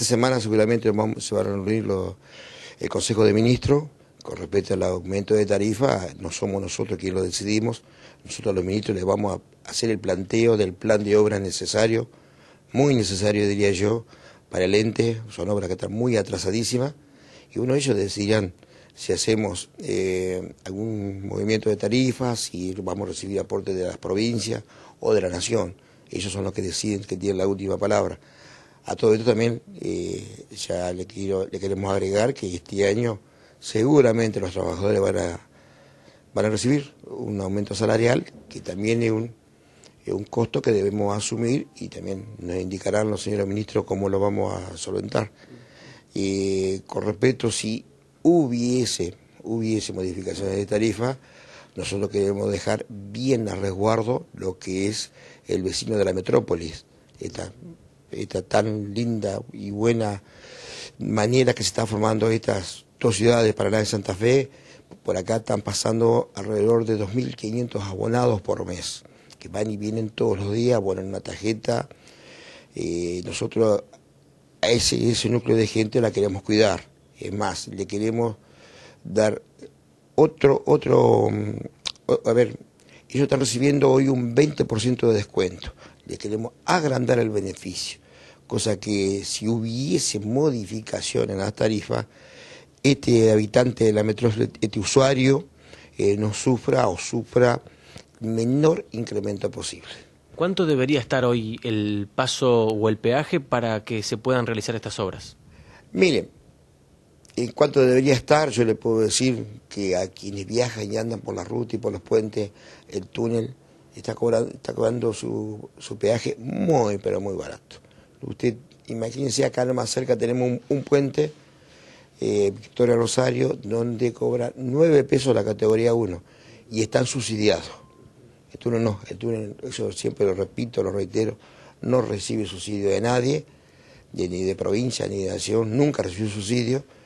Esta semana seguramente se va a reunir el Consejo de Ministros con respecto al aumento de tarifas, No somos nosotros quienes lo decidimos. Nosotros los ministros les vamos a hacer el planteo del plan de obras necesario, muy necesario diría yo, para el ente. Son obras que están muy atrasadísimas y uno de ellos decidirán si hacemos eh, algún movimiento de tarifas, si vamos a recibir aportes de las provincias o de la nación. Ellos son los que deciden que tienen la última palabra. A todo esto también eh, ya le, quiero, le queremos agregar que este año seguramente los trabajadores van a, van a recibir un aumento salarial que también es un, un costo que debemos asumir y también nos indicarán los señores ministros cómo lo vamos a solventar. y eh, con respeto, si hubiese, hubiese modificaciones de tarifa, nosotros queremos dejar bien a resguardo lo que es el vecino de la metrópolis esta tan linda y buena manera que se están formando estas dos ciudades, para Paraná y Santa Fe. Por acá están pasando alrededor de 2.500 abonados por mes, que van y vienen todos los días, bueno, en una tarjeta. Eh, nosotros a ese, ese núcleo de gente la queremos cuidar. Es más, le queremos dar otro, otro, mm, a ver, ellos están recibiendo hoy un 20% de descuento. Le queremos agrandar el beneficio, cosa que si hubiese modificación en las tarifas, este habitante de la metrófila, este usuario, eh, no sufra o sufra menor incremento posible. ¿Cuánto debería estar hoy el paso o el peaje para que se puedan realizar estas obras? Miren, en cuanto debería estar, yo le puedo decir que a quienes viajan y andan por la ruta y por los puentes, el túnel, está cobrando, su, peaje muy, pero muy barato. Usted imagínense acá más cerca tenemos un, puente, eh, Victoria Rosario, donde cobra 9 pesos la categoría 1 y están subsidiados. El túnel no, el túnel, yo siempre lo repito, lo reitero, no recibe subsidio de nadie, ni de provincia, ni de nación, nunca recibió subsidio.